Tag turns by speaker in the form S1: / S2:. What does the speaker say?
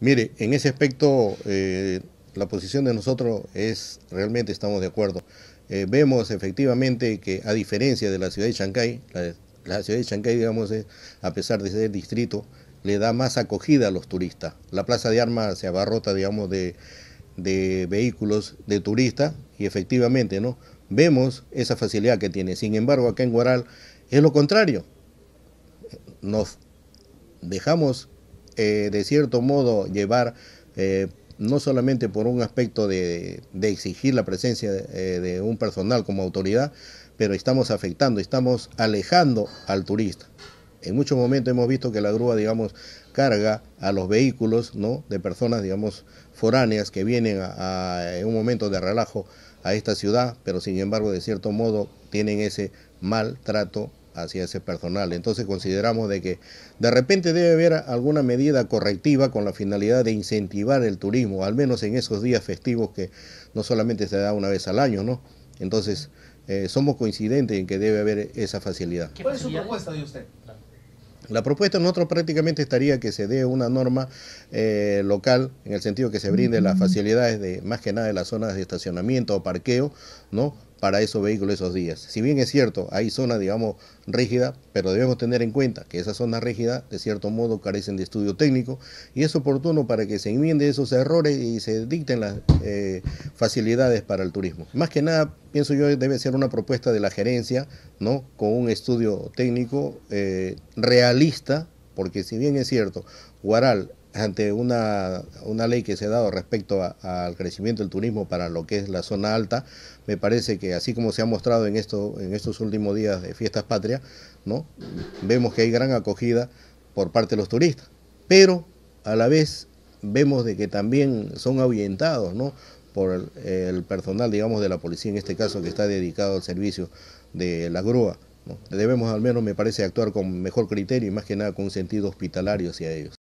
S1: Mire, en ese aspecto eh, la posición de nosotros es, realmente estamos de acuerdo. Eh, vemos efectivamente que a diferencia de la ciudad de Chancay, la, ciudad de Chancay, digamos, a pesar de ser distrito, le da más acogida a los turistas. La plaza de armas se abarrota, digamos, de, de vehículos de turistas y efectivamente, ¿no? Vemos esa facilidad que tiene. Sin embargo, acá en Guaral es lo contrario. Nos dejamos eh, de cierto modo llevar eh, no solamente por un aspecto de, exigir la presencia eh, de, un personal como autoridad, pero estamos afectando, estamos alejando al turista. En muchos momentos hemos visto que la grúa, digamos, carga a los vehículos ¿no? de personas, digamos, foráneas que vienen a, en un momento de relajo a esta ciudad, pero sin embargo, de cierto modo, tienen ese maltrato hacia ese personal. Entonces consideramos de que de repente debe haber alguna medida correctiva con la finalidad de incentivar el turismo, al menos en esos días festivos que no solamente se da una vez al año, ¿no? Entonces eh, somos coincidentes en que debe haber esa facilidad. ¿Cuál es su propuesta de usted? La propuesta nosotros prácticamente estaría que se dé una norma eh, local en el sentido que se brinde las facilidades de más que nada de las zonas de estacionamiento o parqueo, ¿no? para esos vehículos esos días. Si bien es cierto, hay zonas, digamos, rígidas, pero debemos tener en cuenta que esas zonas rígidas, de cierto modo, carecen de estudio técnico y es oportuno para que se enmienden esos errores y se dicten las eh, facilidades para el turismo. Más que nada, pienso yo, debe ser una propuesta de la gerencia, ¿no? Con un estudio técnico eh, realista, porque si bien es cierto, Guaral ante una, ley que se ha dado respecto al crecimiento del turismo para lo que es la zona alta, me parece que así como se ha mostrado en, esto, en estos últimos días de fiestas patrias, ¿no? vemos que hay gran acogida por parte de los turistas, pero a la vez vemos de que también son ahuyentados ¿no? por el, personal, digamos, de la policía, en este caso que está dedicado al servicio de la grúa. Debemos al menos, me parece, actuar con mejor criterio y más que nada con un sentido hospitalario hacia ellos.